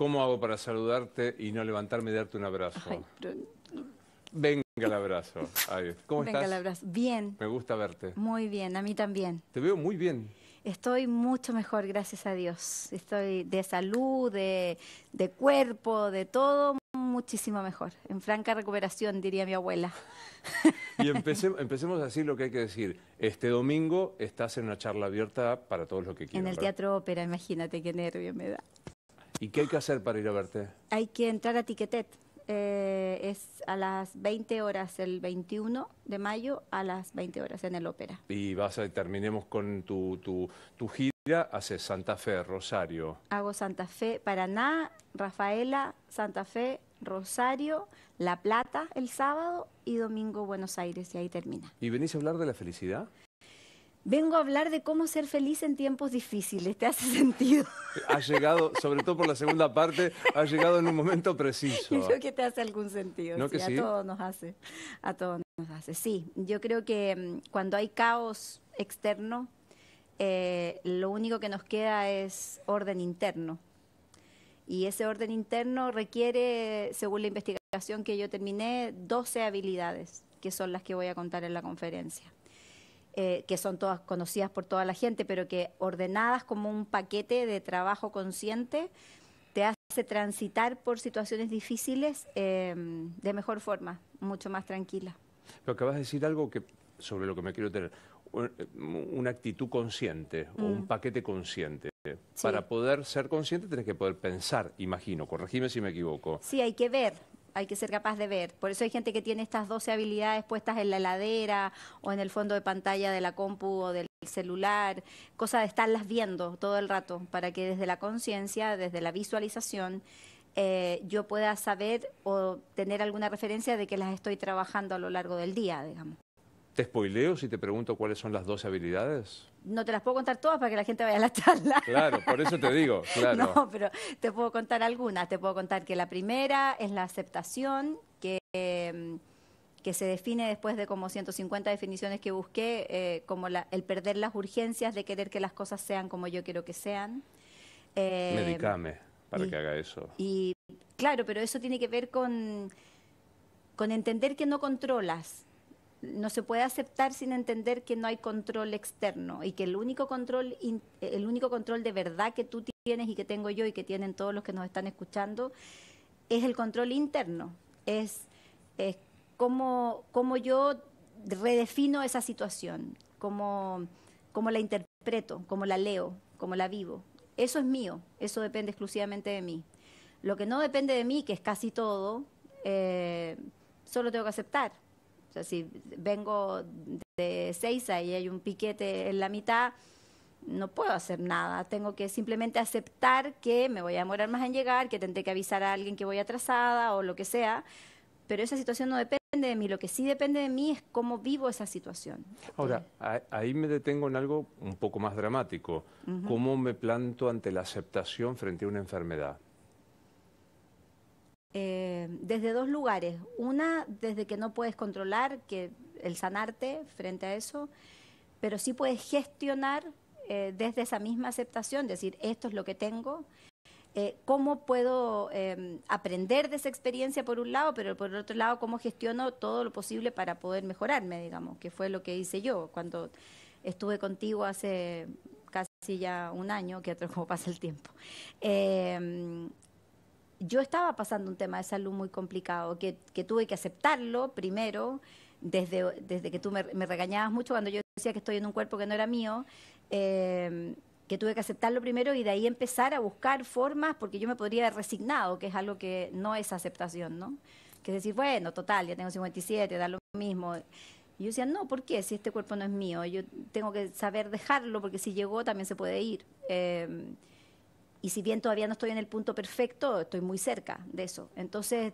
¿Cómo hago para saludarte y no levantarme y darte un abrazo? Venga el abrazo. ¿Cómo Venga el abrazo. Bien. Me gusta verte. Muy bien, a mí también. Te veo muy bien. Estoy mucho mejor, gracias a Dios. Estoy de salud, de, cuerpo, de todo muchísimo mejor. En franca recuperación, diría mi abuela. Y empecemos, así lo que hay que decir. Este domingo estás en una charla abierta para todos los que quieran. En el Teatro Ópera, imagínate qué nervio me da. ¿Y qué hay que hacer para ir a verte? Hay que entrar a Tiquetet. Eh, es a las 20 horas el 21 de mayo, a las 20 horas en el Ópera. Y vas a, terminemos con tu, tu, tu gira, haces Santa Fe, Rosario. Hago Santa Fe, Paraná, Rafaela, Santa Fe, Rosario, La Plata el sábado y domingo Buenos Aires y ahí termina. ¿Y venís a hablar de la felicidad? Vengo a hablar de cómo ser feliz en tiempos difíciles. ¿Te hace sentido? Ha llegado, sobre todo por la segunda parte, ha llegado en un momento preciso. Yo creo que te hace algún sentido. ¿No que A todos nos hace. A todos nos hace. Sí, yo creo que mm, cuando hay caos externo, eh, lo único que nos queda es orden interno. Y ese orden interno requiere, según la investigación que yo terminé, 12 habilidades, que son las que voy a contar en la conferencia. Eh, que son todas conocidas por toda la gente, pero que ordenadas como un paquete de trabajo consciente, te hace transitar por situaciones difíciles em, de mejor forma, mucho más tranquila. Pero acabas de decir algo que, sobre lo que me quiero tener, eh, una actitud consciente un mm. paquete consciente. Para poder ser consciente tenés que poder pensar, imagino, corregime si me equivoco. Sí, hay que ver, hay que ser capaz de ver. Por eso hay gente que tiene estas 12 habilidades puestas en la heladera o en el fondo de pantalla de la compu o del celular, cosa de estarlas viendo todo el rato para que desde la conciencia, desde la visualización, eh, yo pueda saber o tener alguna referencia de que las estoy trabajando a lo largo del día, digamos. ¿Te spoileo si te pregunto cuáles son las 12 habilidades? no te las puedo contar todas para que la gente vaya a la charla. Claro, por eso te digo, claro. No, pero te puedo contar algunas. Te puedo contar que la primera es la aceptación, que, mm, que se define después de como 150 definiciones que busqué, eh, como el perder las urgencias de querer que las cosas sean como yo quiero que sean. Eh, para que haga eso. Y claro, pero eso tiene que ver con, con entender que no controlas no se puede aceptar sin entender que no hay control externo y que el único control, el único control de verdad que tú tienes y que tengo yo y que tienen todos los que nos están escuchando es el control interno, es, es cómo, yo redefino esa situación, cómo, la interpreto, cómo la leo, cómo la vivo. Eso es mío, eso depende exclusivamente de mí. Lo que no depende de mí, que es casi todo, eh, solo tengo que aceptar o sea, si vengo de Seiza y hay un piquete en la mitad, no puedo hacer nada. Tengo que simplemente aceptar que me voy a demorar más en llegar, que tendré que avisar a alguien que voy atrasada o lo que sea. Pero esa situación no depende de mí. Lo que sí depende de mí es cómo vivo esa situación. Ahora, ahí me detengo en algo un poco más dramático. ¿Cómo me planto ante la aceptación frente a una enfermedad? Eh, desde dos lugares. Una, desde que no puedes controlar, que el sanarte frente a eso, pero sí puedes gestionar eh, desde esa misma aceptación, decir, esto es lo que tengo. Eh, cómo puedo em, aprender de esa experiencia por un lado, pero por otro lado, cómo gestiono todo lo posible para poder mejorarme, digamos, que fue lo que hice yo cuando estuve contigo hace casi ya un año, que otro como pasa el tiempo. Eh, yo estaba pasando un tema de salud muy complicado, que, tuve que aceptarlo primero, desde, desde que tú me, regañabas mucho cuando yo decía que estoy en un cuerpo que no era mío, em, que tuve que aceptarlo primero y de ahí empezar a buscar formas, porque yo me podría haber resignado, que es algo que no es aceptación, ¿no? Que es decir, bueno, total, ya tengo 57, da lo mismo. Y yo decía, no, ¿por qué? Si este cuerpo no es mío, yo tengo que saber dejarlo, porque si llegó también se puede ir. Em, y si bien todavía no estoy en el punto perfecto, estoy muy cerca de eso. Entonces,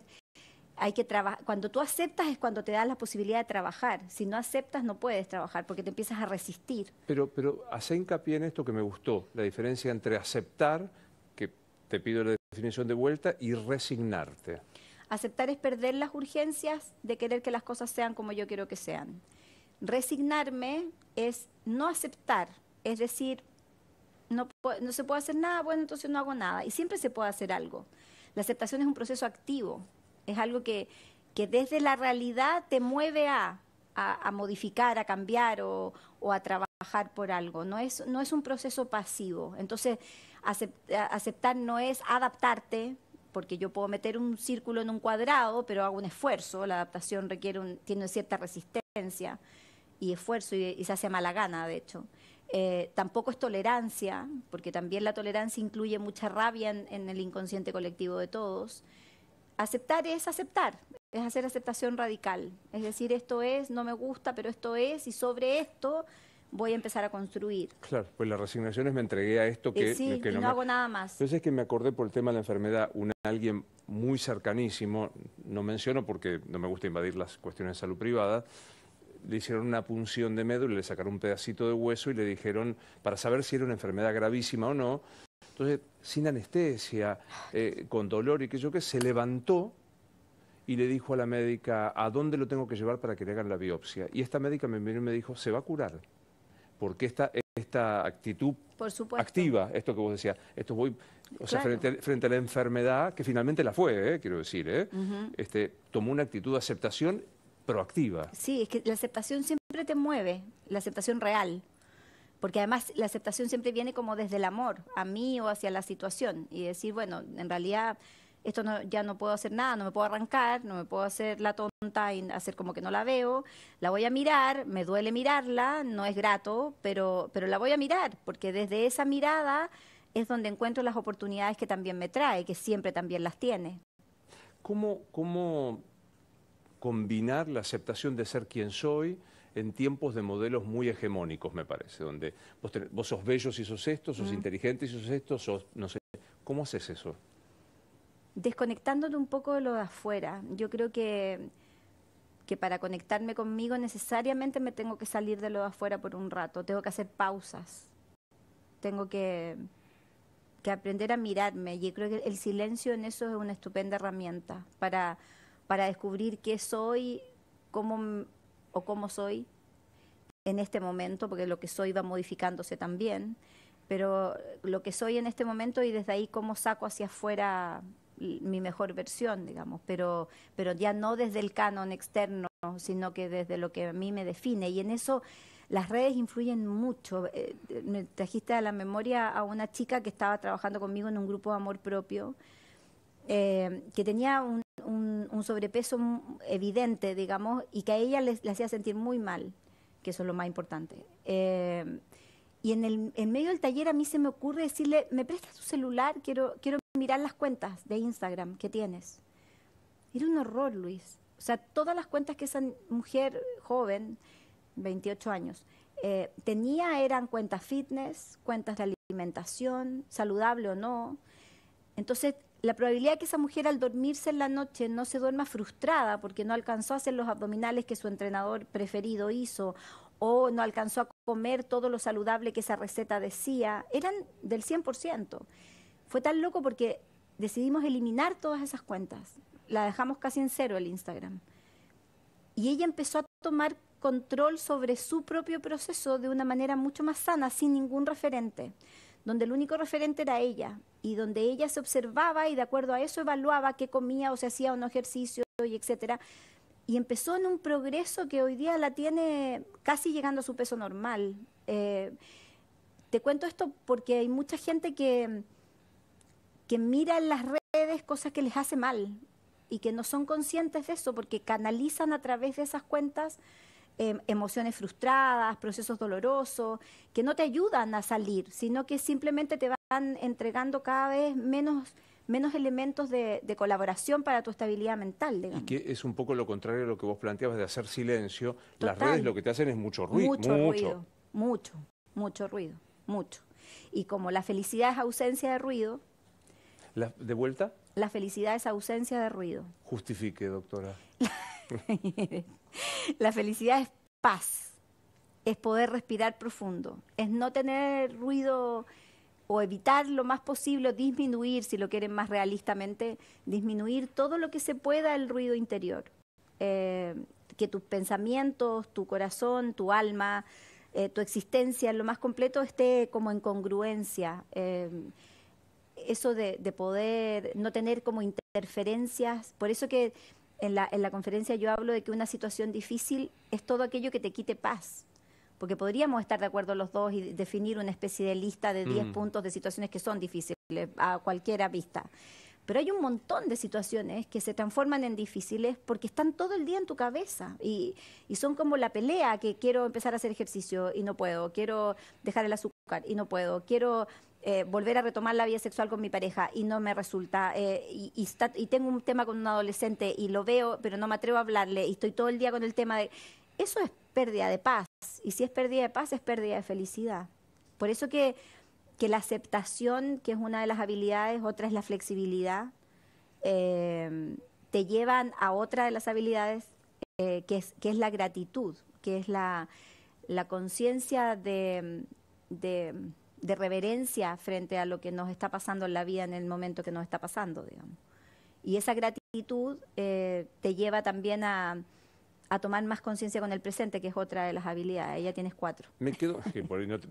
hay que trabajar. Cuando tú aceptas es cuando te das la posibilidad de trabajar. Si no aceptas, no puedes trabajar porque te empiezas a resistir. Pero, pero hace hincapié en esto que me gustó: la diferencia entre aceptar, que te pido la definición de vuelta, y resignarte. Aceptar es perder las urgencias de querer que las cosas sean como yo quiero que sean. Resignarme es no aceptar, es decir, no, se puede hacer nada, bueno, entonces no hago nada. Y siempre se puede hacer algo. La aceptación es un proceso activo, es algo que, desde la realidad te mueve a, modificar, a cambiar o, a trabajar por algo. No es, un proceso pasivo. Entonces, aceptar no es adaptarte, porque yo puedo meter un círculo en un cuadrado, pero hago un esfuerzo. La adaptación requiere tiene cierta resistencia y esfuerzo y, se hace mala gana, de hecho. Eh, tampoco es tolerancia, porque también la tolerancia incluye mucha rabia en, el inconsciente colectivo de todos. Aceptar es aceptar, es hacer aceptación radical. Es decir, esto es, no me gusta, pero esto es, y sobre esto voy a empezar a construir. Claro, pues la resignación me entregué a esto eh, que, no, hago nada más. Entonces pues es que me acordé por el tema de la enfermedad, una, alguien muy cercanísimo, no menciono porque no me gusta invadir las cuestiones de salud privada, le hicieron una punción de médula, le sacaron un pedacito de hueso y le dijeron, para saber si era una enfermedad gravísima o no, entonces, sin anestesia, eh, con dolor y qué yo qué, se levantó y le dijo a la médica, ¿a dónde lo tengo que llevar para que le hagan la biopsia? Y esta médica me miró y me dijo, se va a curar, porque esta, esta actitud activa, esto que vos decías, esto voy, o sea, frente, frente, a la enfermedad, que finalmente la fue, eh, quiero decir, eh, este, tomó una actitud de aceptación proactiva. Sí, es que la aceptación siempre te mueve, la aceptación real. Porque además la aceptación siempre viene como desde el amor, a mí o hacia la situación. Y decir, bueno, en realidad esto no, ya no puedo hacer nada, no me puedo arrancar, no me puedo hacer la tonta y hacer como que no la veo, la voy a mirar, me duele mirarla, no es grato, pero, pero la voy a mirar, porque desde esa mirada es donde encuentro las oportunidades que también me trae, que siempre también las tiene. ¿Cómo, cómo combinar la aceptación de ser quien soy en tiempos de modelos muy hegemónicos, me parece, donde vos, sos bellos y sos esto, sos inteligentes inteligente sos esto, sos, no sé, ¿cómo haces eso? Desconectándote un poco de lo de afuera, yo creo que, que para conectarme conmigo necesariamente me tengo que salir de lo de afuera por un rato, tengo que hacer pausas, tengo que, que aprender a mirarme y creo que el silencio en eso es una estupenda herramienta para para descubrir qué soy, cómo o cómo soy en este momento, porque lo que soy va modificándose también, pero lo que soy en este momento y desde ahí cómo saco hacia afuera mi mejor versión, digamos, pero, pero ya no desde el canon externo, sino que desde lo que a mí me define. Y en eso las redes influyen mucho. Eh, me trajiste a la memoria a una chica que estaba trabajando conmigo en un grupo de amor propio, eh, que tenía un un, sobrepeso evidente, digamos, y que a ella le, hacía sentir muy mal, que eso es lo más importante. Eh, y en el medio del taller a mí se me ocurre decirle, ¿me prestas tu celular? Quiero, quiero mirar las cuentas de Instagram que tienes. Era un horror, Luis. O sea, todas las cuentas que esa mujer joven, 28 años, eh, tenía eran cuentas fitness, cuentas de alimentación, saludable o no. Entonces la probabilidad de que esa mujer al dormirse en la noche no se duerma frustrada porque no alcanzó a hacer los abdominales que su entrenador preferido hizo o no alcanzó a comer todo lo saludable que esa receta decía, eran del 100%. Fue tan loco porque decidimos eliminar todas esas cuentas. La dejamos casi en cero el Instagram. Y ella empezó a tomar control sobre su propio proceso de una manera mucho más sana, sin ningún referente donde el único referente era ella y donde ella se observaba y de acuerdo a eso evaluaba qué comía o se hacía un ejercicio y etcétera. Y empezó en un progreso que hoy día la tiene casi llegando a su peso normal. Eh, te cuento esto porque hay mucha gente que, que mira en las redes cosas que les hace mal y que no son conscientes de eso porque canalizan a través de esas cuentas Em, emociones frustradas, procesos dolorosos, que no te ayudan a salir, sino que simplemente te van entregando cada vez menos menos elementos de, colaboración para tu estabilidad mental. Digamos. Y que es un poco lo contrario a lo que vos planteabas de hacer silencio. Las redes lo que te hacen es mucho ruido. Mucho, mucho, ruido, mucho, mucho ruido, mucho. Y como la felicidad es ausencia de ruido... ¿De vuelta? La felicidad es ausencia de ruido. Justifique, doctora. La felicidad es paz, es poder respirar profundo, es no tener ruido o evitar lo más posible, disminuir, si lo quieren más realistamente, disminuir todo lo que se pueda el ruido interior. Eh, que tus pensamientos, tu corazón, tu alma, eh, tu existencia lo más completo esté como en congruencia. Eh, eso de, de poder no tener como interferencias, por eso que en la, conferencia yo hablo de que una situación difícil es todo aquello que te quite paz, porque podríamos estar de acuerdo los dos y definir una especie de lista de 10 mm. puntos de situaciones que son difíciles a cualquiera vista. Pero hay un montón de situaciones que se transforman en difíciles porque están todo el día en tu cabeza y, y son como la pelea que quiero empezar a hacer ejercicio y no puedo, quiero dejar el azúcar y no puedo, quiero eh, volver a retomar la vida sexual con mi pareja y no me resulta, eh, y, tengo un tema con un adolescente y lo veo, pero no me atrevo a hablarle y estoy todo el día con el tema de... Eso es pérdida de paz, y si es pérdida de paz, es pérdida de felicidad. Por eso que, la aceptación, que es una de las habilidades, otra es la flexibilidad, eh, te llevan a otra de las habilidades, que, es, que es la gratitud, que es la, conciencia de de reverencia frente a lo que nos está pasando en la vida en el momento que nos está pasando, digamos. Y esa gratitud eh, te lleva también a, a tomar más conciencia con el presente, que es otra de las habilidades. Ya tienes cuatro. Me quedo,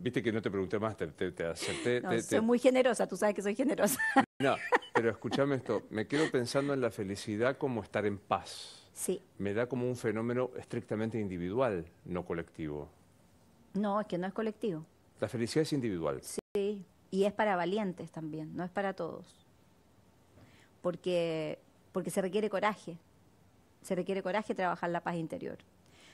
viste que no te pregunté más, te, te, No, soy muy generosa, tú sabes que soy generosa. No, pero escúchame esto, me quedo pensando en la felicidad como estar en paz. Sí. Me da como un fenómeno estrictamente individual, no colectivo. No, es que no es colectivo. La felicidad es individual. Sí, y es para valientes también, no es para todos. Porque, porque se requiere coraje. Se requiere coraje trabajar la paz interior.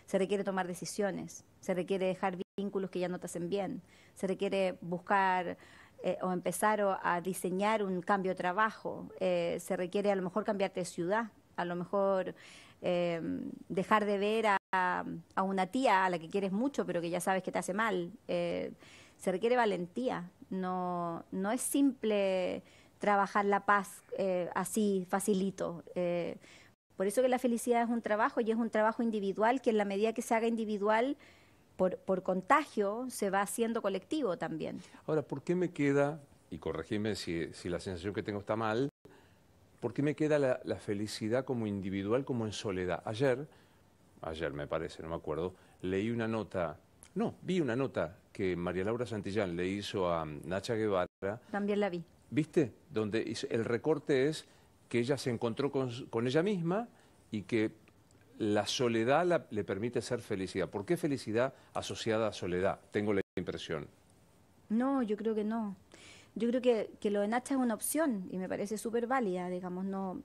Se requiere tomar decisiones, se requiere dejar vínculos que ya no te hacen bien, se requiere buscar eh, o empezar a diseñar un cambio de trabajo, eh, se requiere a lo mejor cambiarte de ciudad, a lo mejor eh, dejar de ver a a, una tía a la que quieres mucho, pero que ya sabes que te hace mal. Eh, se requiere valentía. No, es simple trabajar la paz eh, así, facilito. Eh, por eso que la felicidad es un trabajo y es un trabajo individual que en la medida que se haga individual, por, contagio, se va haciendo colectivo también. Ahora, ¿por qué me queda, y corregime si, la sensación que tengo está mal, ¿por qué me queda la felicidad como individual, como en soledad? Ayer ayer me parece, no me acuerdo, leí una nota, no, vi una nota que María Laura Santillán le hizo a Nacha Guevara. También la vi. ¿Viste? Donde el recorte es que ella se encontró con, ella misma y que la soledad le permite ser felicidad. ¿Por qué felicidad asociada a soledad? Tengo la impresión. No, yo creo que no. Yo creo que, que lo de Nacha es una opción y me parece súper válida, digamos, no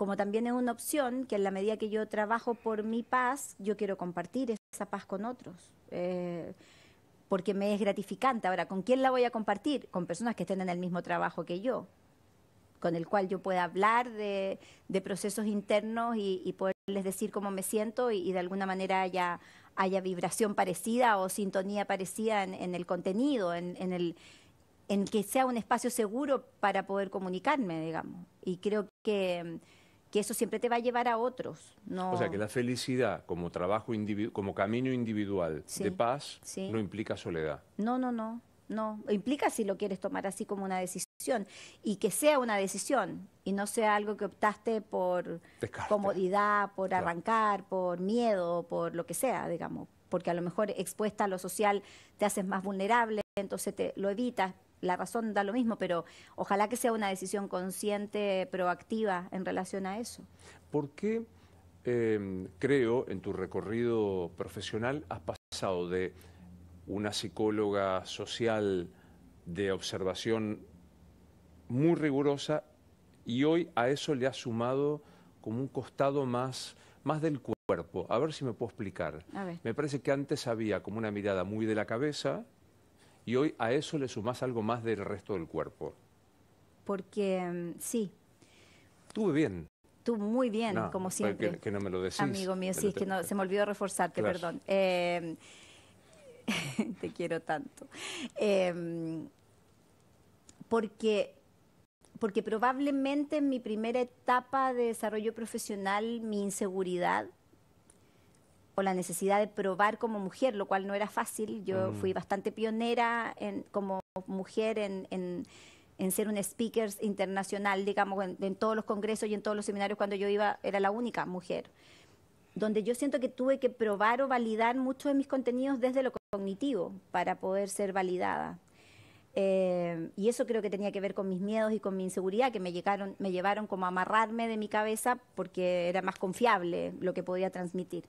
como también es una opción que en la medida que yo trabajo por mi paz, yo quiero compartir esa paz con otros. Eh, porque me es gratificante. Ahora, ¿con quién la voy a compartir? Con personas que estén en el mismo trabajo que yo, con el cual yo pueda hablar de, procesos internos y, poderles decir cómo me siento y, de alguna manera haya, haya vibración parecida o sintonía parecida en, el contenido, en, en, el, en que sea un espacio seguro para poder comunicarme, digamos. Y creo que que eso siempre te va a llevar a otros. No... O sea, que la felicidad como trabajo como camino individual de paz no implica soledad. No, no, no, no. Implica si lo quieres tomar así como una decisión y que sea una decisión y no sea algo que optaste por comodidad, por arrancar, por miedo, por lo que sea, digamos, porque a lo mejor expuesta a lo social te haces más vulnerable, entonces te lo evitas, la razón da lo mismo, pero ojalá que sea una decisión consciente, proactiva en relación a eso. ¿Por qué em, creo en tu recorrido profesional has pasado de una psicóloga social de observación muy rigurosa y hoy a eso le has sumado como un costado más, más del cuerpo? A ver si me puedo explicar. Me parece que antes había como una mirada muy de la cabeza, y hoy a eso le sumás algo más del resto del cuerpo. Porque em, sí. Tuve bien. Tú muy bien, como siempre. Que, no me lo decís. Amigo mío, sí, es que no, se me olvidó reforzarte, perdón. Em, te quiero tanto. Em, porque, porque probablemente en mi primera etapa de desarrollo profesional mi inseguridad o la necesidad de probar como mujer, lo cual no era fácil. Yo mm. fui bastante pionera como mujer en, ser un speaker internacional, digamos, en, todos los congresos y en todos los seminarios cuando yo iba, era la única mujer. Donde yo siento que tuve que probar o validar mucho de mis contenidos desde lo cognitivo para poder ser validada. Eh, y eso creo que tenía que ver con mis miedos y con mi inseguridad, que me, me llevaron como a amarrarme de mi cabeza porque era más confiable lo que podía transmitir.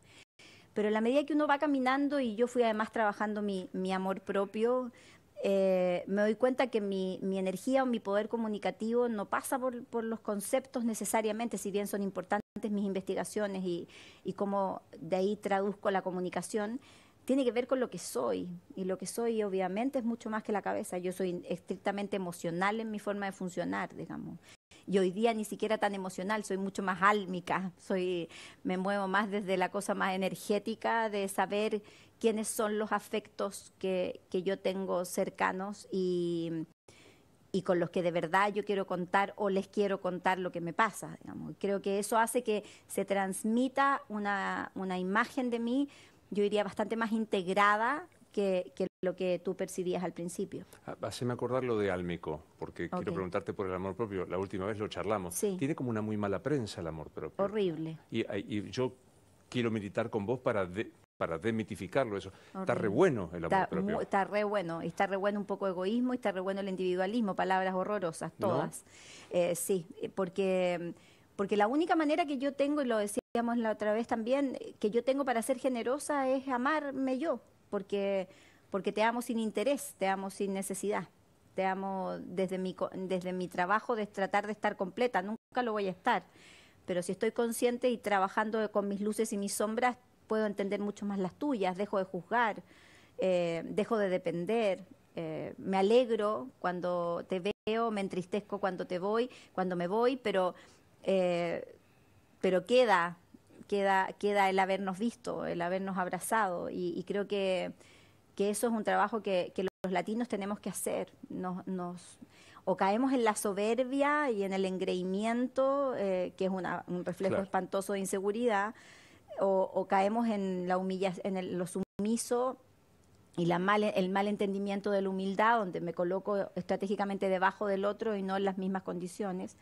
Pero a la medida que uno va caminando y yo fui además trabajando mi, mi amor propio, eh, me doy cuenta que mi, mi, energía o mi poder comunicativo no pasa por, por, los conceptos necesariamente, si bien son importantes mis investigaciones y, y cómo de ahí traduzco la comunicación, tiene que ver con lo que soy. Y lo que soy obviamente es mucho más que la cabeza. Yo soy estrictamente emocional en mi forma de funcionar, digamos y hoy día ni siquiera tan emocional, soy mucho más álmica, soy, me muevo más desde la cosa más energética de saber quiénes son los afectos que, que yo tengo cercanos y, y con los que de verdad yo quiero contar o les quiero contar lo que me pasa. Creo que eso hace que se transmita una, una imagen de mí, yo diría, bastante más integrada que, lo que tú percibías al principio. Ah, haceme acordar lo de álmico porque quiero preguntarte por el amor propio. La última vez lo charlamos. Tiene como una muy mala prensa el amor propio. Horrible. Y, yo quiero militar con vos para... para demitificarlo eso. Está re bueno el amor propio. Está re bueno, está re bueno un poco el egoísmo, está re bueno el individualismo, palabras horrorosas todas. Eh, sí, eh, porque, mm, porque la única manera que yo tengo, y lo decíamos la otra vez también, eh, que yo tengo para ser generosa es amarme yo porque, porque te amo sin interés, te amo sin necesidad, te amo desde mi, desde mi trabajo de tratar de estar completa, nunca lo voy a estar, pero si estoy consciente y trabajando con mis luces y mis sombras, puedo entender mucho más las tuyas, dejo de juzgar, eh, dejo de depender, eh, me alegro cuando te veo, me entristezco cuando te voy, cuando me voy, pero, eh, pero queda queda, el habernos visto, el habernos abrazado. Y, creo que, eso es un trabajo que, los latinos tenemos que hacer. Nos, o caemos en la soberbia y en el engreimiento, eh, que es un reflejo espantoso de inseguridad, o, caemos en la humillación, en lo sumiso y la el mal entendimiento de la humildad, donde me coloco estratégicamente debajo del otro y no en las mismas condiciones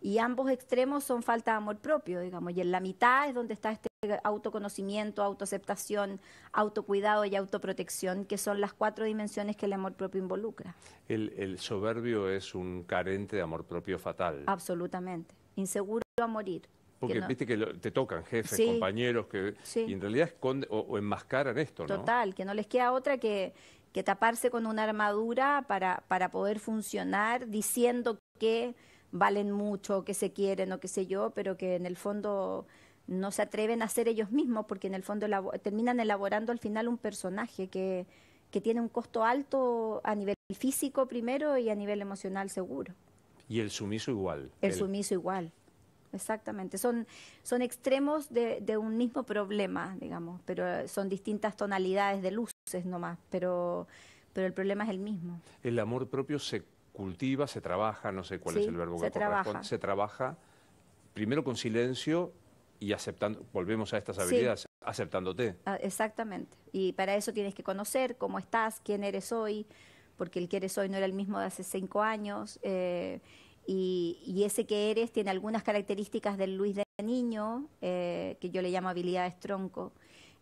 y ambos extremos son falta de amor propio, digamos, y en la mitad es donde está este autoconocimiento, autoaceptación, autocuidado y autoprotección, que son las cuatro dimensiones que el amor propio involucra. El, soberbio es un carente de amor propio fatal. Absolutamente, inseguro a morir. Porque viste que te tocan jefes, compañeros, que y en realidad esconden o, enmascaran esto, ¿no? Total, que no les queda otra que, que taparse con una armadura para, para poder funcionar diciendo que valen mucho, que se quieren o qué sé yo, pero que en el fondo no se atreven a ser ellos mismos porque en el fondo terminan elaborando al final un personaje que, tiene un costo alto a nivel físico primero y a nivel emocional seguro. Y el sumiso igual. El, sumiso igual, exactamente. Son, son extremos de, un mismo problema, digamos, pero son distintas tonalidades de luces nomás, pero, pero el problema es el mismo. El amor propio se cultiva, se trabaja, no sé cuál es el verbo que corresponde, se trabaja primero con silencio y aceptando, volvemos a estas habilidades, aceptándote. Ah, exactamente. Y para eso tienes que conocer cómo estás, quién eres hoy, porque el que eres hoy no era el mismo de hace cinco años. Eh, y, ese que eres tiene algunas características del Luis de niño, eh, que yo le llamo habilidades tronco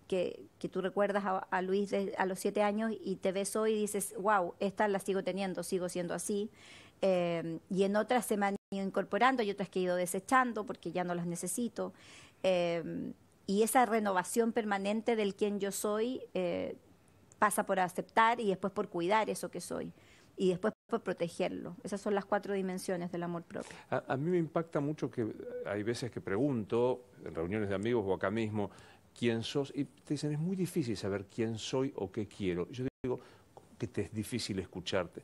que, tú recuerdas a, Luis a los siete años y te ves hoy y dices, wow, esta la sigo teniendo, sigo siendo así. Em, y en otras se me han ido incorporando y otras que he ido desechando porque ya no las necesito. Em, y esa renovación permanente del quien yo soy eh, pasa por aceptar y después por cuidar eso que soy y después por protegerlo. Esas son las cuatro dimensiones del amor propio. a mí me impacta mucho que hay veces que pregunto en reuniones de amigos o acá mismo, quién sos, y te dicen, es muy difícil saber quién soy o qué quiero. yo digo, que te es difícil escucharte.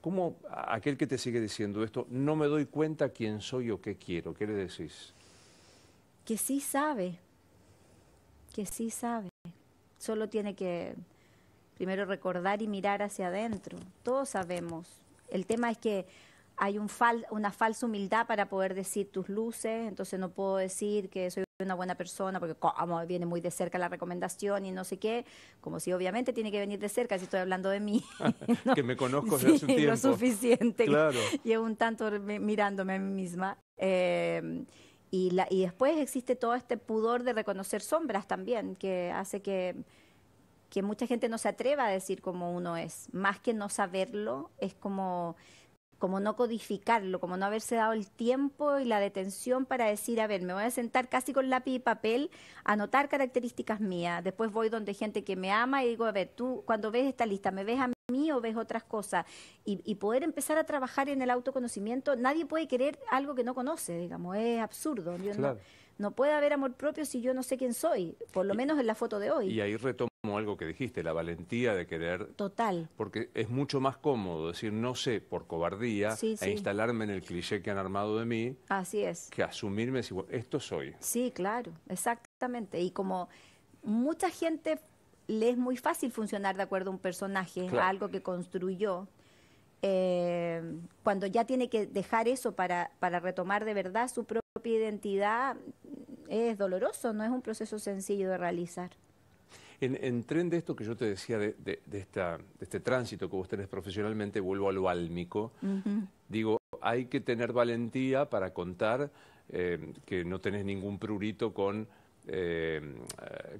¿Cómo aquel que te sigue diciendo esto, no me doy cuenta quién soy o qué quiero? ¿Qué le decís? Que sí sabe, que sí sabe. Solo tiene que primero recordar y mirar hacia adentro. Todos sabemos. El tema es que hay una falsa humildad para poder decir tus luces, entonces no puedo decir que soy una buena persona porque como viene muy de cerca la recomendación y no sé qué, como si obviamente tiene que venir de cerca si estoy hablando de mí. que me conozco hace un tiempo. lo suficiente. Claro. Llevo un tanto mirándome a mí misma. Em, y, después existe todo este pudor de reconocer sombras también, que hace que que mucha gente no se atreva a decir cómo uno es. Más que no saberlo, es como como no codificarlo, como no haberse dado el tiempo y la detención para decir, a ver, me voy a sentar casi con lápiz y papel, anotar características mías, después voy donde gente que me ama y digo, a ver, tú cuando ves esta lista, ¿me ves a mí o ves otras cosas? Y, poder empezar a trabajar en el autoconocimiento, nadie puede querer algo que no conoce, digamos, es absurdo. no, puede haber amor propio si yo no sé quién soy, por lo menos en la foto de hoy. Y ahí algo que dijiste, la valentía de querer. Total. Porque es mucho más cómodo decir no sé por cobardía e instalarme en el cliché que han armado de mí. Así es. Que asumirme si esto soy. Sí, claro, exactamente. Y como mucha gente le es muy fácil funcionar de acuerdo a un personaje, a algo que construyó. Eh, cuando ya tiene que dejar eso para, para retomar de verdad su propia identidad, es doloroso, no es un proceso sencillo de realizar. En, tren de esto que yo te decía, de, esta, este tránsito que vos tenés profesionalmente, vuelvo a lo álmico. Digo, hay que tener valentía para contar eh, que no tenés ningún prurito con eh,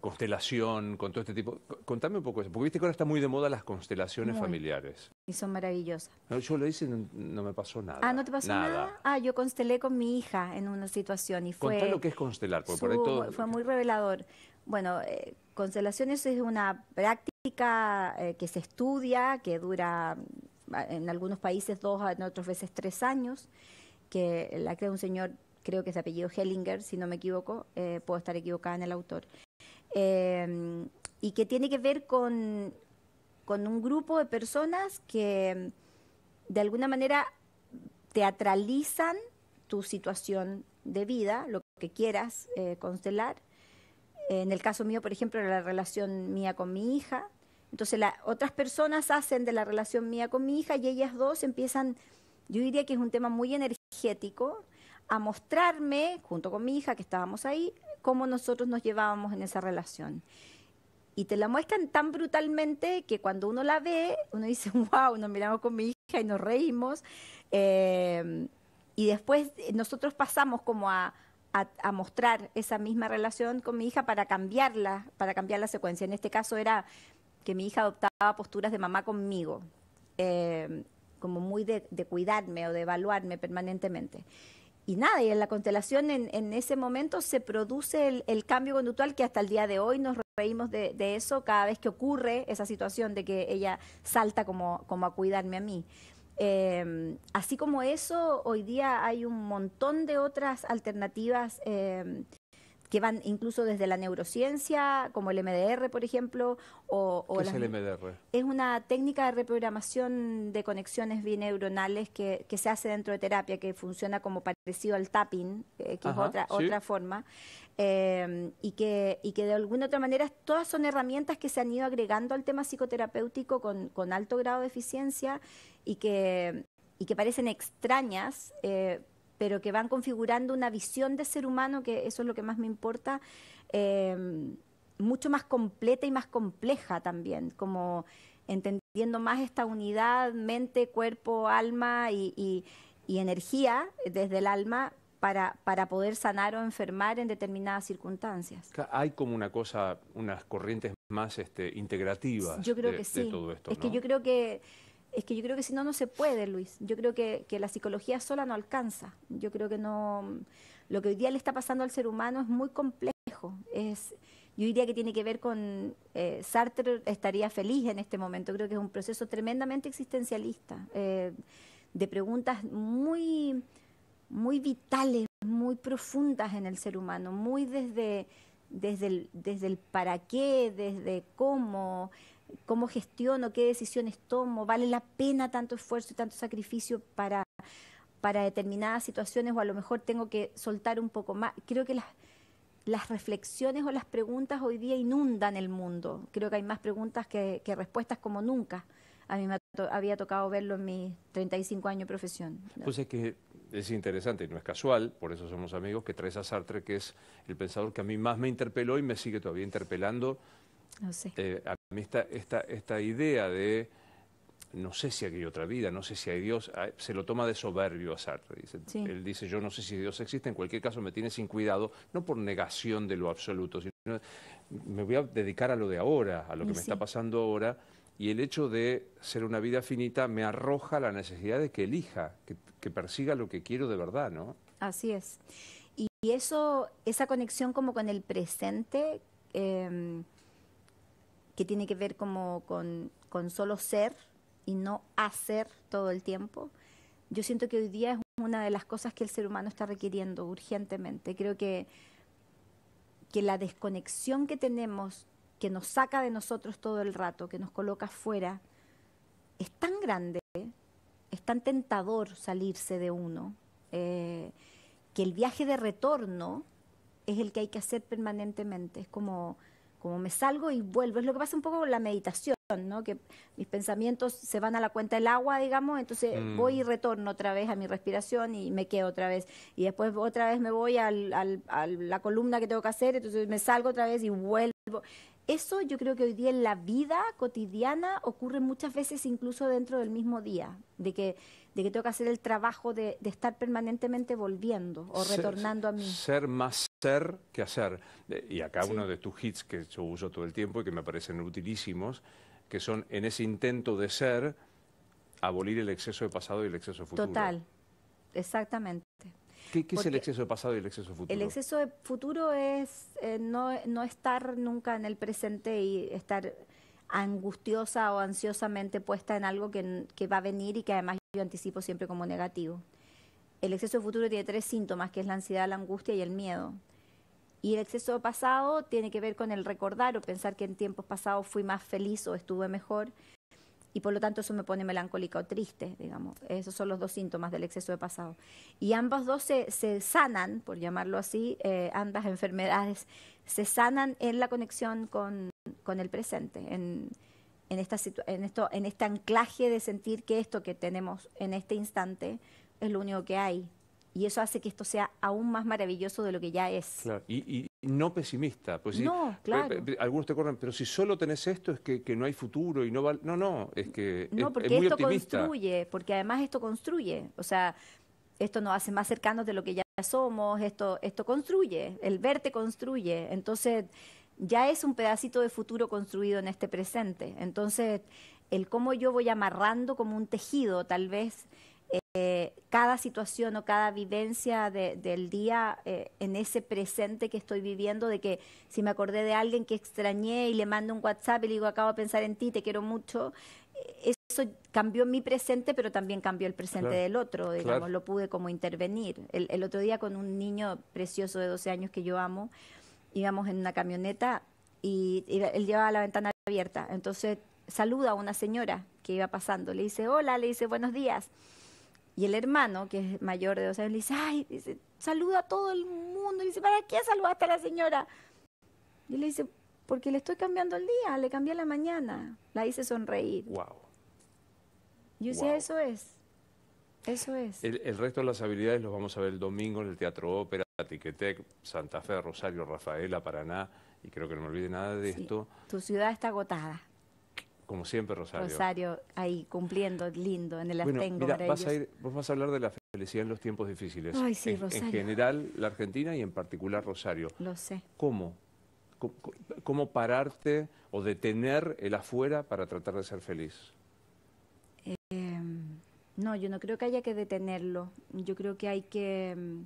constelación, con todo este tipo. Contame un poco eso, porque viste que ahora está muy de moda las constelaciones familiares. Y son maravillosas. yo lo hice y no, me pasó nada. Ah, ¿no te pasó nada. Ah, yo constelé con mi hija en una situación y fue... Contá lo que es constelar, porque por ahí Fue muy revelador. Bueno, eh, constelaciones es una práctica eh, que se estudia, que dura mm, en algunos países dos, en otros veces tres años, que la crea un señor, creo que es apellido Hellinger, si no me equivoco, eh, puedo estar equivocada en el autor, em, y que tiene que ver con, un grupo de personas que mm, de alguna manera teatralizan tu situación de vida, lo que quieras constelar, en el caso mío, por ejemplo, la relación mía con mi hija. Entonces, otras personas hacen de la relación mía con mi hija y ellas dos empiezan, yo diría que es un tema muy energético, a mostrarme, junto con mi hija que estábamos ahí, cómo nosotros nos llevábamos en esa relación. Y te la muestran tan brutalmente que cuando uno la ve, uno dice, wow, nos miramos con mi hija y nos reímos. Eh, y después eh, nosotros pasamos como a, a, mostrar esa misma relación con mi hija para cambiarla, para cambiar la secuencia. En este caso era que mi hija adoptaba posturas de mamá conmigo, em, como muy de, cuidarme o de evaluarme permanentemente. Y nada, y en la constelación en, ese momento se produce el, cambio conductual que hasta el día de hoy nos reímos de, eso cada vez que ocurre esa situación de que ella salta como, como a cuidarme a mí. Em, así como eso, hoy día hay un montón de otras alternativas em, que van incluso desde la neurociencia, como el MDR, por ejemplo. O, ¿Qué es el MDR? Es una técnica de reprogramación de conexiones bineuronales que, que, se hace dentro de terapia, que funciona como parecido al tapping, eh, que es otra, otra forma, em, y, que, que de alguna otra manera todas son herramientas que se han ido agregando al tema psicoterapéutico con, alto grado de eficiencia y que, y que parecen extrañas, eh, pero que van configurando una visión de ser humano, que eso es lo que más me importa, em, mucho más completa y más compleja también, como entendiendo más esta unidad, mente, cuerpo, alma y, energía desde el alma para, para, poder sanar o enfermar en determinadas circunstancias. Hay como una cosa, unas corrientes más este, integrativas yo creo de, que sí. todo esto. Es que yo creo que es que yo creo que si no, no se puede, Luis. Yo creo que, la psicología sola no alcanza. Yo creo que no. Lo que hoy día le está pasando al ser humano es muy complejo. Es, yo diría que tiene que ver con eh, Sartre estaría feliz en este momento. Creo que es un proceso tremendamente existencialista, eh, de preguntas muy, muy vitales, muy profundas en el ser humano, muy desde, desde, el, desde el para qué, desde cómo, cómo gestiono, qué decisiones tomo, vale la pena tanto esfuerzo y tanto sacrificio para, para determinadas situaciones o a lo mejor tengo que soltar un poco más. Creo que las, las reflexiones o las preguntas hoy día inundan el mundo. Creo que hay más preguntas que, respuestas como nunca. A mí me había tocado verlo en mis 35 años de profesión. Pues es que es interesante y no es casual, por eso somos amigos, que traes a Sartre, que es el pensador que a mí más me interpeló y me sigue todavía interpelando. No sé. Eh, esta, esta, esta, idea de no sé si hay otra vida, no sé si hay Dios, se lo toma de soberbio a Sartre. Él dice, yo no sé si Dios existe, en cualquier caso me tiene sin cuidado, no por negación de lo absoluto, sino me voy a dedicar a lo de ahora, a lo que me está pasando ahora, y el hecho de ser una vida finita me arroja la necesidad de que elija, que, persiga lo que quiero de verdad, ¿no? Así es. Y eso, esa conexión como con el presente... Em, que tiene que ver con, solo ser y no hacer todo el tiempo, yo siento que hoy día es una de las cosas que el ser humano está requiriendo urgentemente. Creo que, que la desconexión que tenemos, que nos saca de nosotros todo el rato, que nos coloca fuera, es tan grande, es tan tentador salirse de uno, eh, que el viaje de retorno es el que hay que hacer permanentemente. Es como como me salgo y vuelvo. Es lo que pasa un poco con la meditación, ¿no? Que mis pensamientos se van a la cuenta del agua, digamos, entonces mm. voy y retorno otra vez a mi respiración y me quedo otra vez. Y después otra vez me voy a la columna que tengo que hacer, entonces me salgo otra vez y vuelvo. Eso yo creo que hoy día en la vida cotidiana ocurre muchas veces incluso dentro del mismo día, de que de que tengo que hacer el trabajo de, estar permanentemente volviendo o retornando a mí. Ser más ser que hacer. Y acá uno de tus hits que yo uso todo el tiempo y que me parecen utilísimos, que son en ese intento de ser, abolir el exceso de pasado y el exceso futuro. Total, exactamente. ¿Qué, es el exceso de pasado y el exceso de futuro? El exceso de futuro es eh, no, no estar nunca en el presente y estar angustiosa o ansiosamente puesta en algo que, va a venir y que además yo anticipo siempre como negativo. El exceso futuro tiene tres síntomas, que es la ansiedad, la angustia y el miedo. Y el exceso pasado tiene que ver con el recordar o pensar que en tiempos pasados fui más feliz o estuve mejor y por lo tanto eso me pone melancólica o triste, digamos. Esos son los dos síntomas del exceso de pasado. Y ambas dos se, se sanan, por llamarlo así, eh, ambas enfermedades se sanan en la conexión con, con el presente, en, en, esta en, esto, en este anclaje de sentir que esto que tenemos en este instante es lo único que hay. Y eso hace que esto sea aún más maravilloso de lo que ya es. Claro. Y, no pesimista. Pues claro. Algunos te corren, pero si solo tenés esto es que, no hay futuro y no vale, No, no, es que no, porque esto construye, porque además esto construye. O sea, esto nos hace más cercanos de lo que ya somos, esto, esto construye, el verte construye. Entonces, ya es un pedacito de futuro construido en este presente. Entonces, el cómo yo voy amarrando como un tejido, tal vez eh, cada situación o cada vivencia del día eh, en ese presente que estoy viviendo, de que si me acordé de alguien que extrañé y le mando un WhatsApp y le digo, acabo de pensar en ti, te quiero mucho, eh, eso cambió mi presente, pero también cambió el presente del otro, digamos, lo pude como intervenir. El, otro día con un niño precioso de 12 años que yo amo, íbamos en una camioneta y él llevaba la ventana abierta, entonces saluda a una señora que iba pasando, le dice, hola, le dice, buenos días y el hermano, que es mayor de dos años, le dice, ay, saluda a todo el mundo. Y dice, ¿para qué saludaste a la señora? Y le dice, porque le estoy cambiando el día, le cambié la mañana. La hice sonreír. Wow. Yo decía, eso es. Eso es. El, resto de las habilidades los vamos a ver el domingo en el Teatro Ópera, Tiquetec, Santa Fe, Rosario, Rafaela, Paraná, y creo que no me olvide nada de esto. Tu ciudad está agotada. Como siempre, Rosario. Rosario, ahí, cumpliendo, lindo, en el bueno, para mira, a Vos vas a hablar de la felicidad en los tiempos difíciles. Ay, sí, en, Rosario. en general, la Argentina y en particular Rosario. Lo sé. ¿Cómo? ¿Cómo, pararte o detener el afuera para tratar de ser feliz? Em, no, yo no creo que haya que detenerlo. Yo creo que hay que, em,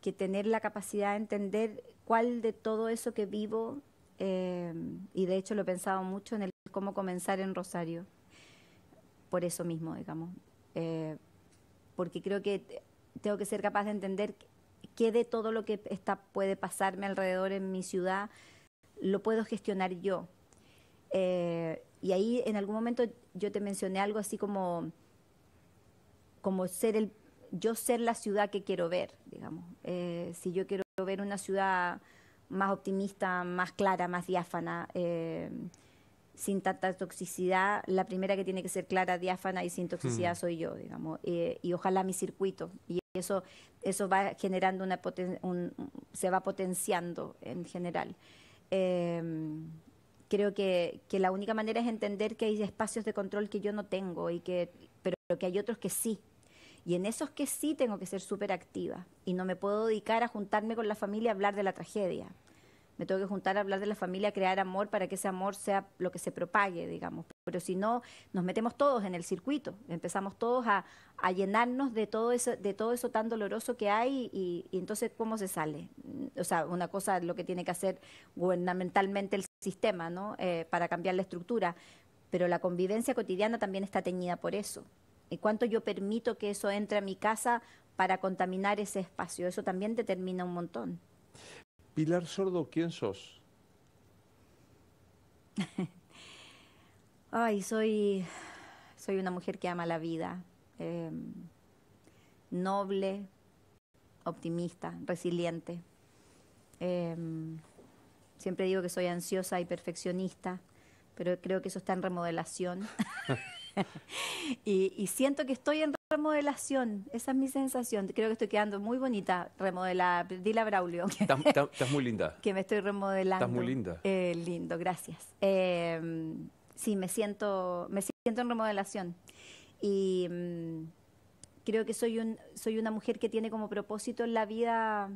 que tener la capacidad de entender cuál de todo eso que vivo, em, y de hecho lo he pensado mucho en el cómo comenzar en Rosario. Por eso mismo, digamos. Eh, porque creo que tengo que ser capaz de entender qué de todo lo que está, puede pasarme alrededor en mi ciudad lo puedo gestionar yo. Eh, y ahí en algún momento yo te mencioné algo así como, como ser el, yo ser la ciudad que quiero ver, digamos. Eh, si yo quiero ver una ciudad más optimista, más clara, más diáfana, eh, sin tanta toxicidad, la primera que tiene que ser clara, diáfana y sin toxicidad mm. soy yo, digamos, eh, y ojalá mi circuito. Y eso, eso va generando una se va potenciando en general. Em, creo que, la única manera es entender que hay espacios de control que yo no tengo y que, pero que hay otros que sí. Y en esos que sí tengo que ser súper activa y no me puedo dedicar a juntarme con la familia a hablar de la tragedia me tengo que juntar a hablar de la familia, crear amor para que ese amor sea lo que se propague, digamos. Pero si no, nos metemos todos en el circuito, empezamos todos a, llenarnos de todo, eso, de todo eso tan doloroso que hay y, entonces cómo se sale. O sea, una cosa lo que tiene que hacer gubernamentalmente el sistema, ¿no? Eh, para cambiar la estructura. Pero la convivencia cotidiana también está teñida por eso. ¿Y cuánto yo permito que eso entre a mi casa para contaminar ese espacio? Eso también determina un montón. Pilar Sordo, ¿quién sos? Ay, soy, soy una mujer que ama la vida, em, noble, optimista, resiliente. Em, siempre digo que soy ansiosa y perfeccionista, pero creo que eso está en remodelación. y, y siento que estoy en remodelación, esa es mi sensación. Creo que estoy quedando muy bonita, remodelada. Dile a Braulio. estás, muy linda. Que me estoy remodelando. Estás muy linda. Eh, lindo, gracias. Em, sí, me siento, me siento en remodelación. Y mm, creo que soy, un, soy una mujer que tiene como propósito en la vida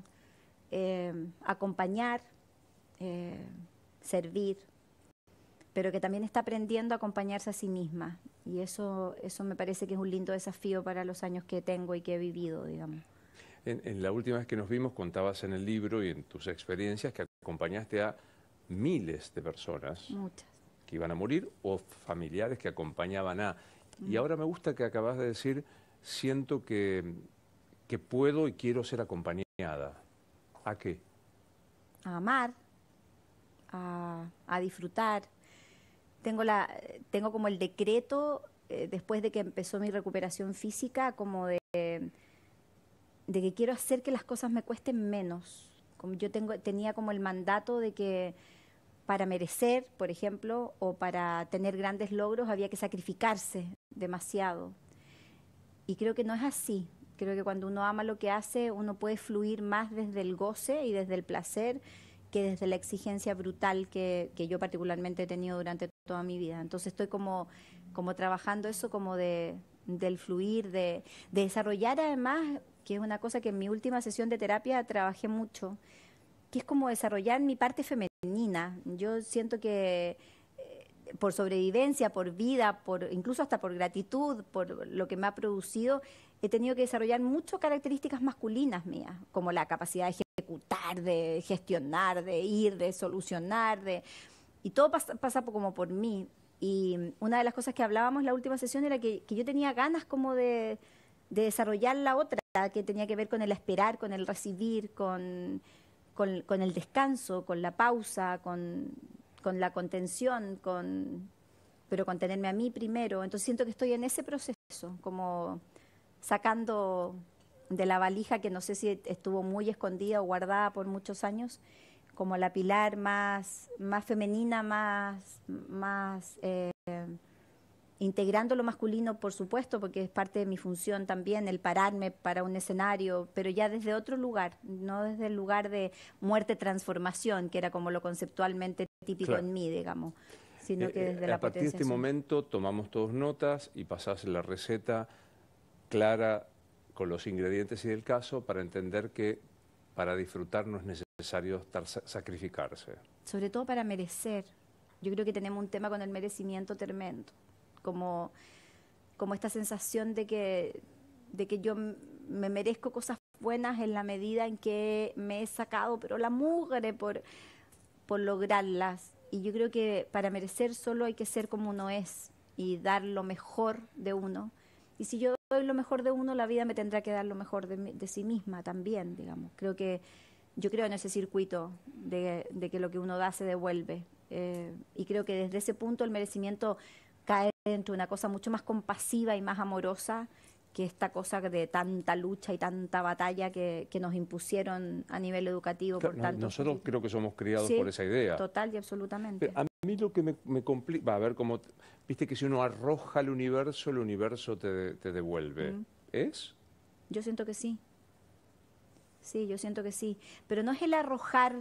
em, acompañar, eh, servir, pero que también está aprendiendo a acompañarse a sí misma y eso, eso me parece que es un lindo desafío para los años que tengo y que he vivido, digamos. En, la última vez que nos vimos contabas en el libro y en tus experiencias que acompañaste a miles de personas. Muchas. Que iban a morir o familiares que acompañaban a. Y mm. ahora me gusta que acabas de decir, siento que, que puedo y quiero ser acompañada. ¿A qué? A amar, a, a disfrutar, tengo, como el decreto, eh, después de que empezó mi recuperación física, como de, que quiero hacer que las cosas me cuesten menos. Como yo tenía como el mandato de que para merecer, por ejemplo, o para tener grandes logros había que sacrificarse demasiado. Y creo que no es así. Creo que cuando uno ama lo que hace, uno puede fluir más desde el goce y desde el placer que desde la exigencia brutal que, que, yo particularmente he tenido durante toda mi vida. Entonces estoy como, como trabajando eso como de, del fluir, de, desarrollar además, que es una cosa que en mi última sesión de terapia trabajé mucho, que es como desarrollar mi parte femenina. Yo siento que eh, por sobrevivencia, por vida, por incluso hasta por gratitud, por lo que me ha producido, he tenido que desarrollar muchas características masculinas mías, como la capacidad de de gestionar, de ir, de solucionar, de... Y todo pasa, como por mí. Y una de las cosas que hablábamos en la última sesión era que, yo tenía ganas como de, desarrollar la otra, que tenía que ver con el esperar, con el recibir, con, con, con el descanso, con la pausa, con, con la contención, con, pero contenerme a mí primero. Entonces siento que estoy en ese proceso, como sacando de la valija que no sé si estuvo muy escondida o guardada por muchos años, como la pilar más, más femenina, más, más eh, integrando lo masculino, por supuesto, porque es parte de mi función también, el pararme para un escenario, pero ya desde otro lugar, no desde el lugar de muerte-transformación, que era como lo conceptualmente típico en mí, digamos. Sino eh, que eh, desde la a partir de este momento tomamos todos notas y pasás la receta clara con los ingredientes y el caso para entender que para disfrutar no es necesario sacrificarse. Sobre todo para merecer. Yo creo que tenemos un tema con el merecimiento tremendo, como, como esta sensación de que, de que yo me merezco cosas buenas en la medida en que me he sacado, pero la mugre por, por lograrlas. Y yo creo que para merecer solo hay que ser como uno es y dar lo mejor de uno. Y si yo doy lo mejor de uno, la vida me tendrá que dar lo mejor de, sí misma también, digamos. Creo que yo creo en ese circuito de, que lo que uno da se devuelve. Eh, y creo que desde ese punto el merecimiento cae dentro de una cosa mucho más compasiva y más amorosa que esta cosa de tanta lucha y tanta batalla que, nos impusieron a nivel educativo. tanto, nosotros creo que somos criados por esa idea. Total y absolutamente. A mí lo que me, complica, va a ver, como, viste que si uno arroja al universo, el universo te, devuelve. ¿Es? Yo siento que sí. Sí, yo siento que sí. Pero no es el arrojar,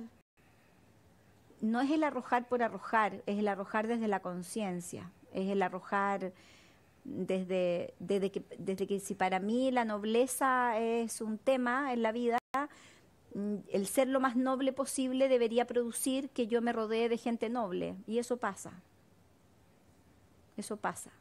no es el arrojar por arrojar, es el arrojar desde la conciencia, es el arrojar desde, desde, que, desde que si para mí la nobleza es un tema en la vida, Mm, el ser lo más noble posible debería producir que yo me rodee de gente noble. Y eso pasa. Eso pasa.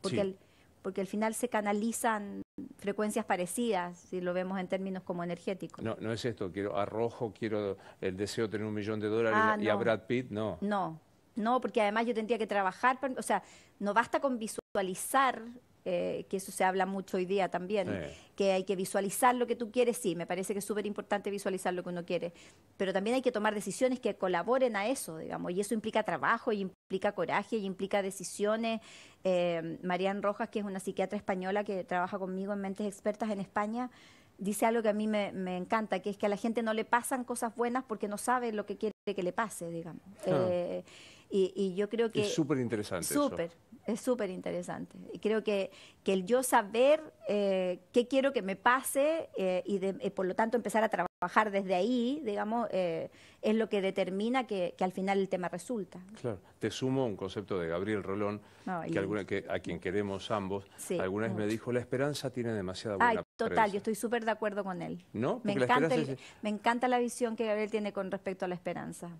Porque, al, porque al final se canalizan frecuencias parecidas, si lo vemos en términos como energéticos. No, no es esto, quiero arrojo, quiero el deseo de tener un millón de dólares ah, y a Brad Pitt, no. No, no, porque además yo tendría que trabajar, o sea, no basta con visualizar eh, que eso se habla mucho hoy día también, que hay que visualizar lo que tú quieres, sí, me parece que es súper importante visualizar lo que uno quiere, pero también hay que tomar decisiones que colaboren a eso, digamos, y eso implica trabajo, y implica coraje, y implica decisiones. Eh, Rojas, que es una psiquiatra española que trabaja conmigo en Mentes Expertas en España, dice algo que a mí me, me encanta, que es que a la gente no le pasan cosas buenas porque no sabe lo que quiere que le pase, digamos. Eh, y, y, yo creo que... Es súper interesante. Súper. Es súper interesante. Y creo que, que, el yo saber eh, qué quiero que me pase eh, y, eh, por lo tanto empezar a trabajar desde ahí, digamos, es lo que determina que, al final el tema resulta. Claro. Te sumo un concepto de Gabriel Rolón, que, alguna, que, a quien queremos ambos, alguna vez me dijo, la esperanza tiene demasiada buena Ay, total, yo estoy súper de acuerdo con él. ¿No? Me encanta, me encanta la visión que Gabriel tiene con respecto a la esperanza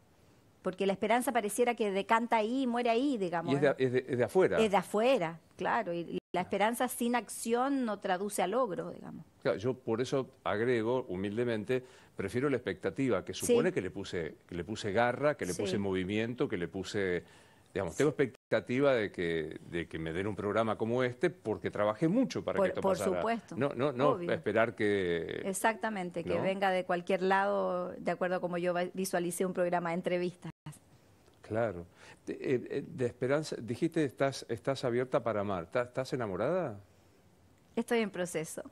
porque la esperanza pareciera que decanta ahí y muere ahí, digamos. ¿eh? es de, afuera. Es de afuera, claro. Y, la esperanza sin acción no traduce a logro, digamos. yo por eso agrego, humildemente, prefiero la expectativa, que supone que, le puse, que le puse garra, que le puse movimiento, que le puse... Digamos, tengo expectativa de que, de que me den un programa como este porque trabajé mucho para que esto por pasara. Por supuesto. No, no, no esperar que... Exactamente, que venga de cualquier lado, de acuerdo a como yo visualicé un programa de entrevistas. Claro. Eh, eh, de, esperanza, dijiste estás, estás abierta para amar. ¿Estás enamorada? Estoy en proceso.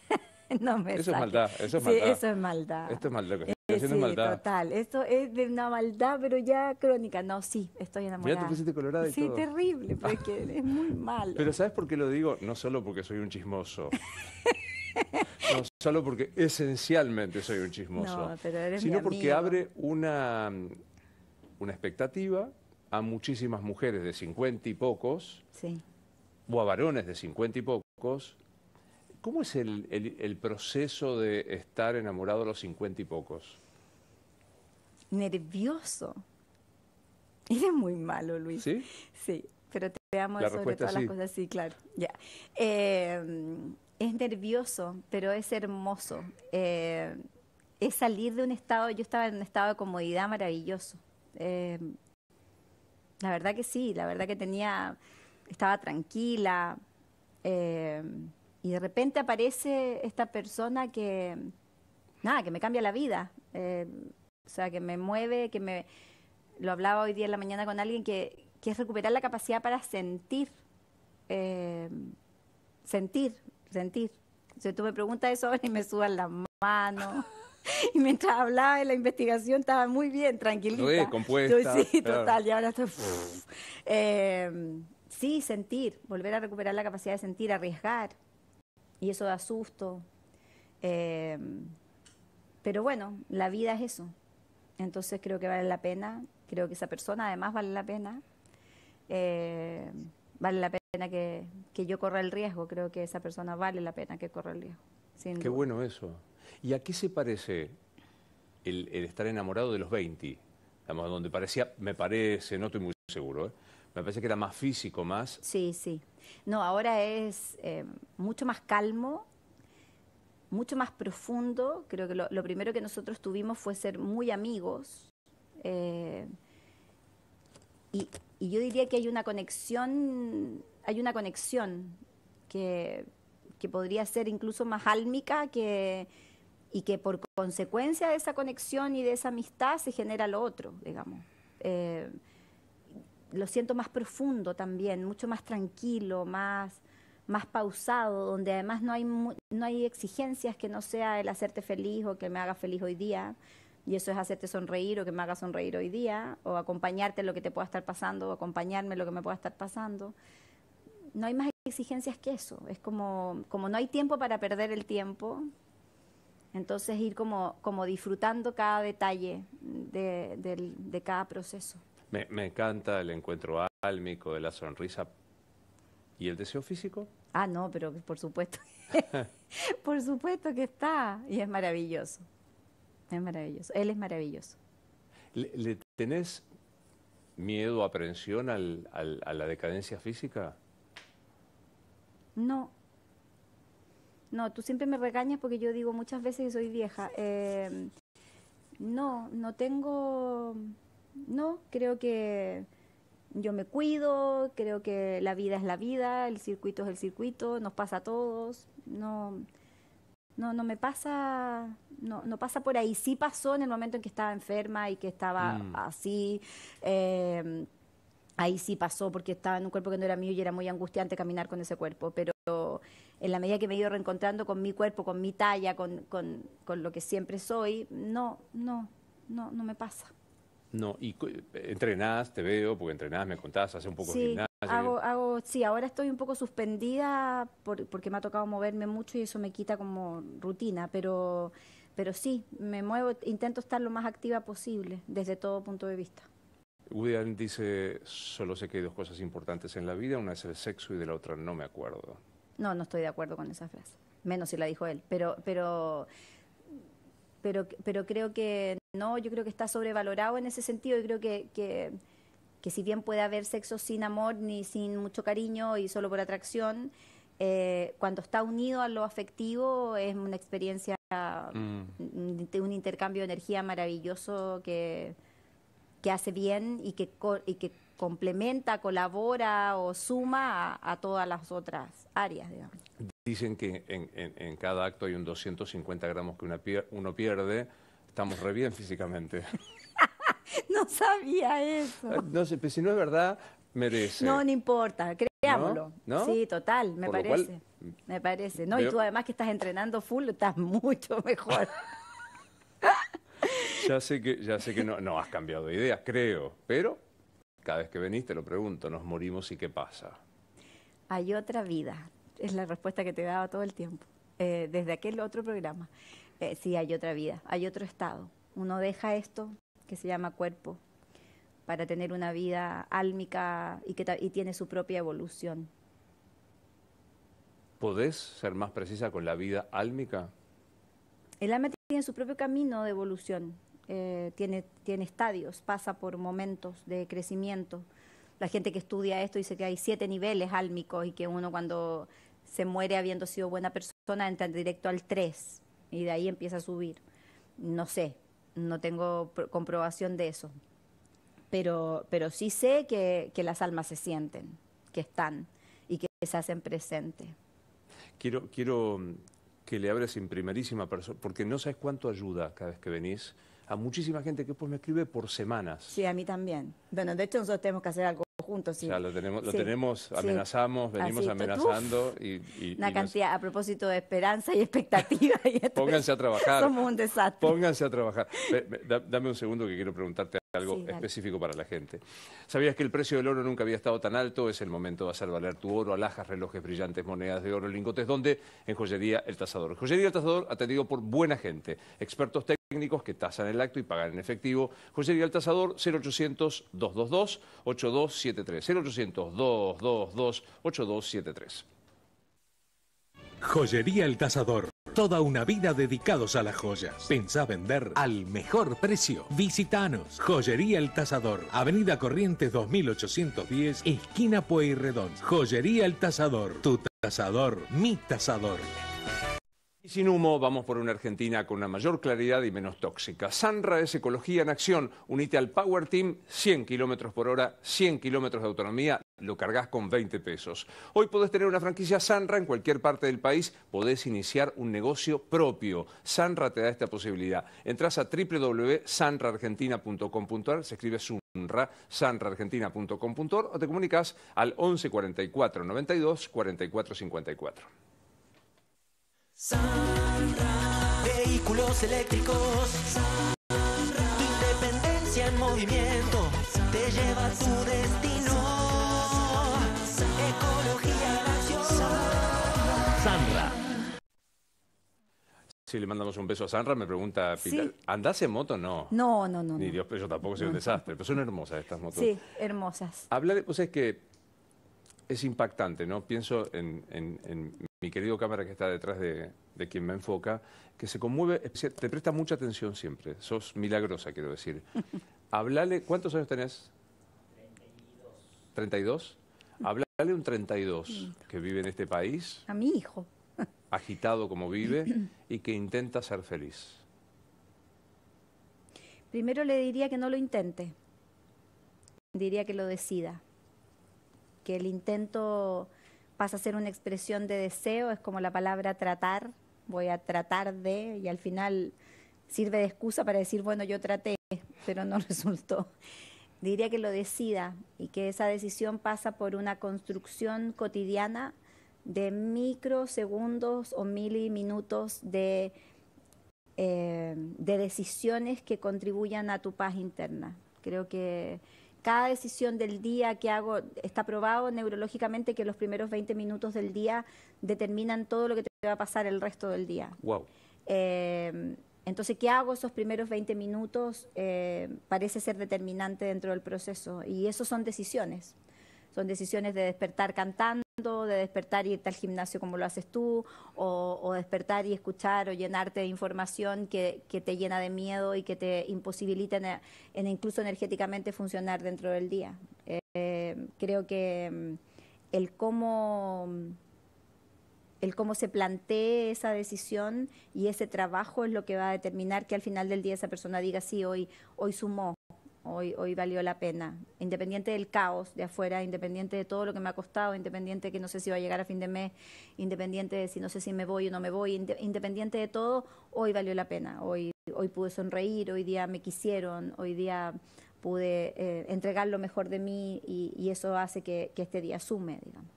no me Eso es maldad, eso es maldad. Sí, eso es maldad. Esto es maldad. Eh, es maldad. total. Esto es de una maldad, pero ya crónica. No, sí, estoy enamorada. Ya te pusiste colorada y Sí, terrible, porque es muy malo. Pero ¿sabes por qué lo digo? No solo porque soy un chismoso. no solo porque esencialmente soy un chismoso. No, pero eres Sino mi amigo. porque abre una una expectativa a muchísimas mujeres de 50 y pocos, o a varones de 50 y pocos. ¿Cómo es el, proceso de estar enamorado a los 50 y pocos? Nervioso. Eres muy malo, Luis. ¿Sí? Sí, pero te amo sobre todas las cosas. Sí, claro. Em, es nervioso, pero es hermoso. Eh, es salir de un estado, yo estaba en un estado de comodidad maravilloso Em, la verdad que sí, la verdad que tenía, estaba tranquila em, y de repente aparece esta persona que, nada, que me cambia la vida, em, o sea, que me mueve, que me, lo hablaba hoy día en la mañana con alguien que, que es recuperar la capacidad para sentir, sentir, sentir. O tú me preguntas eso y me suban las manos. y mientras hablaba de la investigación estaba muy bien, tranquilita. Sí, compuesta. sí, total, y ahora estoy... Em, sí, sentir, volver a recuperar la capacidad de sentir, arriesgar, y eso da susto. Em, pero bueno, la vida es eso. Entonces creo que vale la pena, creo que esa persona además vale la pena. Em, vale la pena que, yo corra el riesgo, creo que esa persona vale la pena que corra el riesgo. Qué bueno eso. ¿Y a qué se parece el, estar enamorado de los 20? Digamos, donde parecía, me parece, no estoy muy seguro, ¿eh? me parece que era más físico, más... Sí, sí. No, ahora es eh, mucho más calmo, mucho más profundo. Creo que lo, primero que nosotros tuvimos fue ser muy amigos. Eh, y, yo diría que hay una conexión, hay una conexión que, que podría ser incluso más álmica que, y que por consecuencia de esa conexión y de esa amistad se genera lo otro, digamos. Eh, lo siento más profundo también, mucho más tranquilo, más, más pausado, donde además no hay, exigencias que no sea el hacerte feliz o que me haga feliz hoy día, y eso es hacerte sonreír o que me haga sonreír hoy día, o acompañarte en lo que te pueda estar pasando, o acompañarme en lo que me pueda estar pasando. No hay más exigencias que eso, es como, como no hay tiempo para perder el tiempo, entonces ir como, como disfrutando cada detalle de, cada proceso. Me, encanta el encuentro álmico, de la sonrisa. ¿Y el deseo físico? Ah, no, pero por supuesto. por supuesto que está. Y es maravilloso. Es maravilloso. Él es maravilloso. ¿Le, tenés miedo, aprensión al, al, a la decadencia física? No, no, tú siempre me regañas porque yo digo muchas veces que soy vieja. Em, no, no tengo... No, creo que yo me cuido, creo que la vida es la vida, el circuito es el circuito, nos pasa a todos. No, no, no me pasa, no, pasa por ahí. Sí pasó en el momento en que estaba enferma y que estaba mm. así. Em, ahí sí pasó porque estaba en un cuerpo que no era mío y era muy angustiante caminar con ese cuerpo, pero en la medida que me he ido reencontrando con mi cuerpo, con mi talla, con, lo que siempre soy, no, no, no, no me pasa. No, y entrenás, te veo, porque entrenás, me contás, hace un poco sí, de Hago, hago, sí, ahora estoy un poco suspendida porque me ha tocado moverme mucho y eso me quita como rutina, pero, pero sí, me muevo, intento estar lo más activa posible desde todo punto de vista. Woody dice, solo sé que hay dos cosas importantes en la vida, una es el sexo y de la otra no me acuerdo. No, no estoy de acuerdo con esa frase, menos si la dijo él, pero, pero, pero, pero creo que no, yo creo que está sobrevalorado en ese sentido, yo creo que, que, si bien puede haber sexo sin amor ni sin mucho cariño y solo por atracción, eh, cuando está unido a lo afectivo es una experiencia, mm. un intercambio de energía maravilloso que, que hace bien y que, y que complementa, colabora o suma a, todas las otras áreas, digamos. Dicen que en, cada acto hay un 250 gramos que uno pierde. Estamos re bien físicamente. no sabía eso. No sé, pero si no es verdad, merece. No, no importa, creámoslo. Sí, total, me parece. me parece. No, y tú además que estás entrenando full, estás mucho mejor. ya sé que, ya sé que no, no has cambiado de idea, creo, pero cada vez que veniste lo pregunto, nos morimos y qué pasa. Hay otra vida, es la respuesta que te daba todo el tiempo, eh, desde aquel otro programa. Eh, sí, hay otra vida, hay otro estado. Uno deja esto que se llama cuerpo para tener una vida álmica y que y tiene su propia evolución. ¿Podés ser más precisa con la vida álmica? El alma tiene su propio camino de evolución, eh, tiene, tiene estadios, pasa por momentos de crecimiento. La gente que estudia esto dice que hay siete niveles álmicos y que uno cuando se muere habiendo sido buena persona entra directo al 3 y de ahí empieza a subir. No sé, no tengo comprobación de eso, pero, pero sí sé que, las almas se sienten, que están y que se hacen presentes. Quiero, quiero que le abres en primerísima persona, porque no sabes cuánto ayuda cada vez que venís a muchísima gente que después me escribe por semanas. Sí, a mí también. Bueno, de hecho nosotros tenemos que hacer algo juntos. Sí. lo tenemos, lo tenemos amenazamos, venimos amenazando. y, una cantidad, a propósito de esperanza y expectativa. Pónganse a trabajar. Somos un desastre. Pónganse a trabajar. Dame un segundo que quiero preguntarte algo específico para la gente. ¿Sabías que el precio del oro nunca había estado tan alto? Es el momento de hacer valer tu oro, alhajas, relojes brillantes, monedas de oro, lingotes. ¿Dónde? En Joyería El Tazador. Joyería El Tazador atendido por buena gente, expertos técnicos técnicos que tasan el acto y pagan en efectivo. Joyería El Tasador, 0800-222-8273. 0800-222-8273. Joyería El Tasador. Toda una vida dedicados a las joyas. Pensá vender al mejor precio. Visítanos. Joyería El Tasador. Avenida Corrientes 2810, esquina Pueyrredón. Joyería El Tasador. Tu tasador, mi tasador sin humo, vamos por una Argentina con una mayor claridad y menos tóxica. Sanra es ecología en acción. Unite al Power Team, 100 kilómetros por hora, 100 kilómetros de autonomía. Lo cargas con 20 pesos. Hoy podés tener una franquicia Sanra en cualquier parte del país. Podés iniciar un negocio propio. Sanra te da esta posibilidad. Entrás a www.sanraargentina.com.ar, se escribe Sunra, sanraargentina.com.ar o te comunicas al 11 44 92 44 54. Sanra. Vehículos eléctricos. independencia en movimiento. Te lleva a tu destino. Ecología graciosa Sanra. Si le mandamos un beso a Sanra, me pregunta Peter ¿andás en moto? No. No, no, no. Ni Dios, pero yo tampoco soy un desastre, pero son hermosas estas motos. Sí, hermosas. habla de es que es impactante, ¿no? Pienso en, en, mi querido cámara que está detrás de, de, quien me enfoca, que se conmueve, te presta mucha atención siempre, sos milagrosa, quiero decir. Hablale, ¿cuántos años tenés? 32. ¿32? Hablale un 32 que vive en este país. A mi hijo. Agitado como vive y que intenta ser feliz. Primero le diría que no lo intente. Diría que lo decida que el intento pasa a ser una expresión de deseo, es como la palabra tratar, voy a tratar de, y al final sirve de excusa para decir, bueno, yo traté, pero no resultó. Diría que lo decida y que esa decisión pasa por una construcción cotidiana de microsegundos o miliminutos de, eh, de decisiones que contribuyan a tu paz interna. Creo que cada decisión del día que hago, está probado neurológicamente que los primeros 20 minutos del día determinan todo lo que te va a pasar el resto del día. Wow. Eh, entonces, ¿qué hago esos primeros 20 minutos? Eh, parece ser determinante dentro del proceso y eso son decisiones. Son decisiones de despertar cantando de despertar y ir al gimnasio como lo haces tú, o, despertar y escuchar o llenarte de información que, te llena de miedo y que te imposibilita en, incluso energéticamente funcionar dentro del día. Eh, creo que mm, el cómo el cómo se plantee esa decisión y ese trabajo es lo que va a determinar que al final del día esa persona diga sí, hoy, hoy sumó, Hoy, valió la pena, independiente del caos de afuera, independiente de todo lo que me ha costado, independiente de que no sé si va a llegar a fin de mes, independiente de si no sé si me voy o no me voy, independiente de todo, hoy valió la pena. Hoy, hoy pude sonreír, hoy día me quisieron, hoy día pude eh, entregar lo mejor de mí y, eso hace que, este día sume, digamos.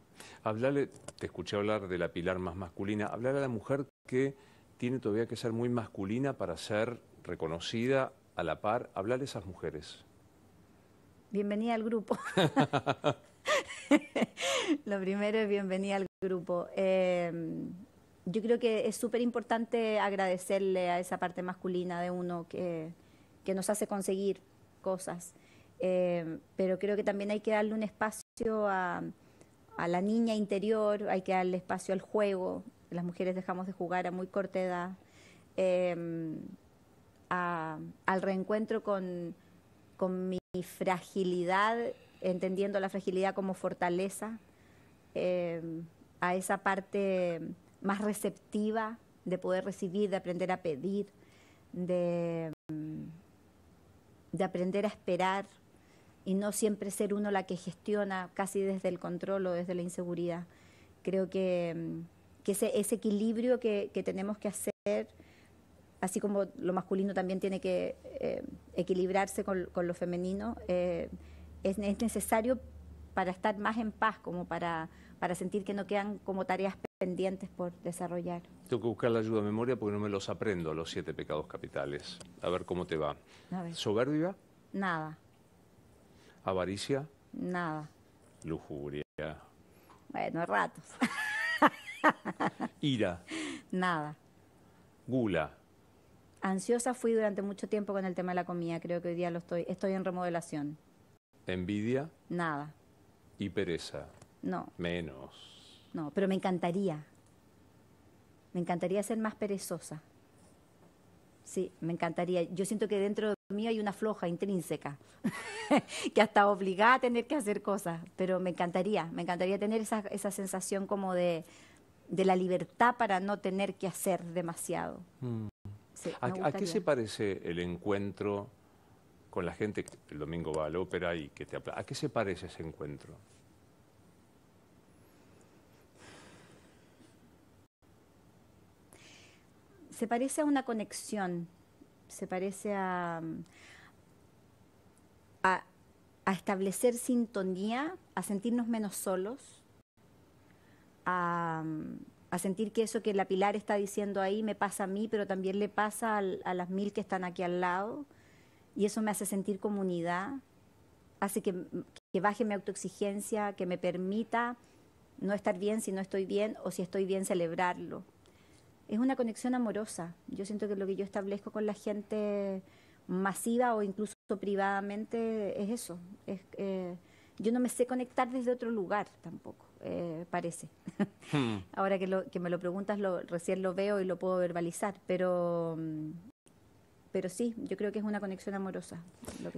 Hablarle, te escuché hablar de la pilar más masculina, hablar a la mujer que tiene todavía que ser muy masculina para ser reconocida a la par, hablar a esas mujeres? Bienvenida al grupo. Lo primero es bienvenida al grupo. Em, yo creo que es súper importante agradecerle a esa parte masculina de uno que, nos hace conseguir cosas. Em, pero creo que también hay que darle un espacio a, la niña interior, hay que darle espacio al juego. Las mujeres dejamos de jugar a muy corta edad. Em, al reencuentro con, mi fragilidad, entendiendo la fragilidad como fortaleza, eh, a esa parte más receptiva de poder recibir, de aprender a pedir, de, de aprender a esperar y no siempre ser uno la que gestiona casi desde el control o desde la inseguridad. Creo que, que ese, equilibrio que, que tenemos que hacer así como lo masculino también tiene que eh, equilibrarse con, lo femenino, eh, es, necesario para estar más en paz, como para, para sentir que no quedan como tareas pendientes por desarrollar. Tengo que buscar la ayuda de memoria porque no me los aprendo, los siete pecados capitales. A ver cómo te va. ¿Soberbia? Nada. ¿Avaricia? Nada. Lujuria. Bueno, ratos. Ira. Nada. Gula ansiosa fui durante mucho tiempo con el tema de la comida. Creo que hoy día lo estoy, estoy en remodelación. ¿Envidia? Nada. ¿Y pereza? No. Menos. No, pero me encantaría. Me encantaría ser más perezosa. Sí, me encantaría. Yo siento que dentro de mí hay una floja intrínseca, que hasta obligada a tener que hacer cosas, pero me encantaría, me encantaría tener esa, esa sensación como de, la libertad para no tener que hacer demasiado. Mm. ¿A, qué se parece el encuentro con la gente que el domingo va a la ópera y que te aplaude? ¿A qué se parece ese encuentro? Se parece a una conexión, se parece a, a, a establecer sintonía, a sentirnos menos solos, a, a sentir que eso que la Pilar está diciendo ahí me pasa a mí, pero también le pasa a las mil que están aquí al lado, y eso me hace sentir comunidad, hace que, baje mi autoexigencia, que me permita no estar bien si no estoy bien, o si estoy bien celebrarlo. Es una conexión amorosa. Yo siento que lo que yo establezco con la gente masiva o incluso privadamente es eso. Eh, yo no me sé conectar desde otro lugar tampoco. Eh, parece. Hmm. Ahora que, que me lo preguntas, lo, recién lo veo y lo puedo verbalizar, pero, mm, pero sí, yo creo que es una conexión amorosa.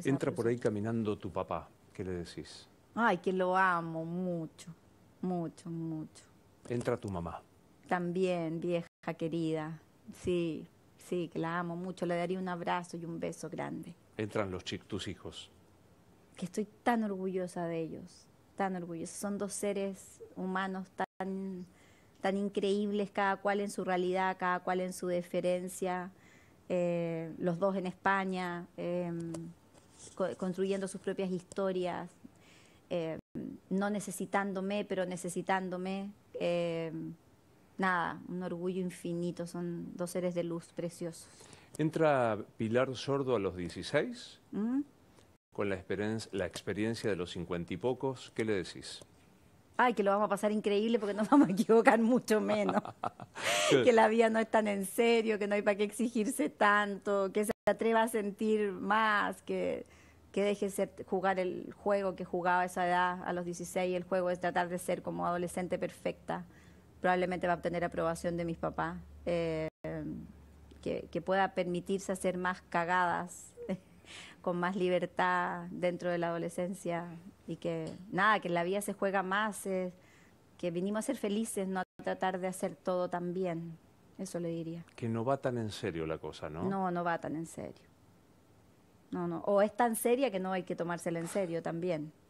Entra por ahí caminando tu papá, ¿qué le decís? Ay, que lo amo mucho, mucho, mucho. Entra tu mamá. También, vieja querida, sí, sí, que la amo mucho, le daría un abrazo y un beso grande. Entran los tus hijos. Que estoy tan orgullosa de ellos tan orgullosos. Son dos seres humanos tan, tan increíbles, cada cual en su realidad, cada cual en su deferencia. Eh, los dos en España, em, construyendo sus propias historias, em, no necesitándome, pero necesitándome. Em, nada, un orgullo infinito, son dos seres de luz preciosos. ¿Entra Pilar Sordo a los 16? con la, experiencia, la experiencia de los cincuenta y pocos, ¿qué le decís? Ay, que lo vamos a pasar increíble porque nos vamos a equivocar mucho menos. que la vida no es tan en serio, que no hay para qué exigirse tanto, que se atreva a sentir más, que, que deje de jugar el juego que jugaba a esa edad, a los 16, el juego es tratar de ser como adolescente perfecta. Probablemente va a obtener aprobación de mis papás. Eh, que, que pueda permitirse hacer más cagadas con más libertad dentro de la adolescencia y que nada, que la vida se juega más, que vinimos a ser felices, no a tratar de hacer todo tan bien. Eso le diría. Que no va tan en serio la cosa, ¿no? No, no va tan en serio. No, no. O es tan seria que no hay que tomársela en serio también.